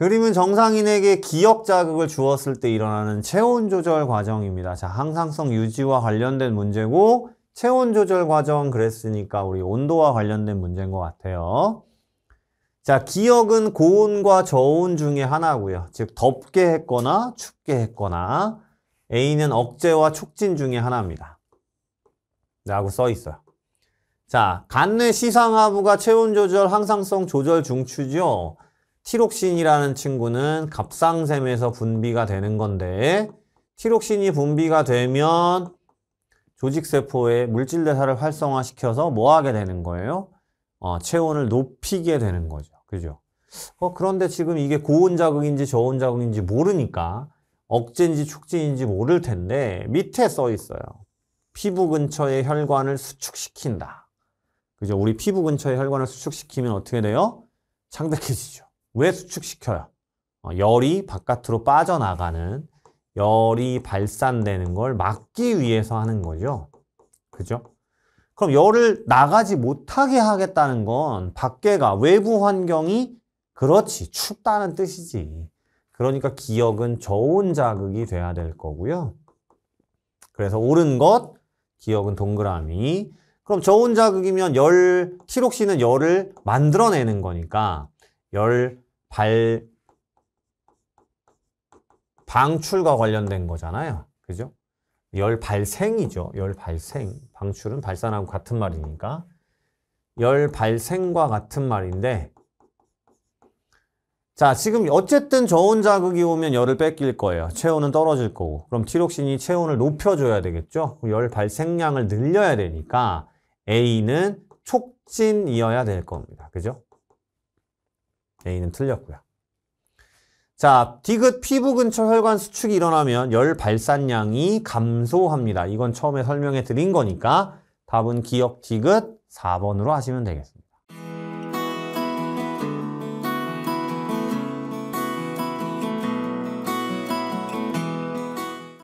그림은 정상인에게 기억 자극을 주었을 때 일어나는 체온 조절 과정입니다. 자, 항상성 유지와 관련된 문제고 체온 조절 과정 그랬으니까 우리 온도와 관련된 문제인 것 같아요. 자, 기억은 고온과 저온 중에 하나고요. 즉 덥게 했거나 춥게 했거나 A는 억제와 촉진 중에 하나입니다. 라고 써 있어요. 자, 간내 시상하부가 체온 조절, 항상성 조절 중추죠. 티록신이라는 친구는 갑상샘에서 분비가 되는 건데 티록신이 분비가 되면 조직세포의 물질대사를 활성화시켜서 뭐 하게 되는 거예요? 어, 체온을 높이게 되는 거죠. 그죠? 어, 그런데 지금 이게 고온 자극인지 저온 자극인지 모르니까 억제인지 축제인지 모를 텐데 밑에 써 있어요. 피부 근처의 혈관을 수축시킨다. 그죠? 우리 피부 근처의 혈관을 수축시키면 어떻게 돼요? 창백해지죠. 왜 수축시켜요? 어, 열이 바깥으로 빠져나가는 열이 발산되는 걸 막기 위해서 하는 거죠. 그죠? 그럼 열을 나가지 못하게 하겠다는 건 밖에가 외부 환경이 그렇지 춥다는 뜻이지. 그러니까 기억은 저온 자극이 돼야 될 거고요. 그래서 옳은 것, 기억은 동그라미. 그럼 저온 자극이면 열, 티록시는 열을 만들어내는 거니까 열발 방출과 관련된 거잖아요. 그죠? 열 발생이죠. 열 발생. 방출은 발산하고 같은 말이니까. 열 발생과 같은 말인데 자 지금 어쨌든 저온 자극이 오면 열을 뺏길 거예요. 체온은 떨어질 거고 그럼 티록신이 체온을 높여줘야 되겠죠. 열 발생량을 늘려야 되니까 A는 촉진이어야 될 겁니다. 그죠? A는 틀렸고요. 자, 디귿 피부 근처 혈관 수축이 일어나면 열 발산량이 감소합니다. 이건 처음에 설명해 드린 거니까 답은 기억 디귿 4번으로 하시면 되겠습니다.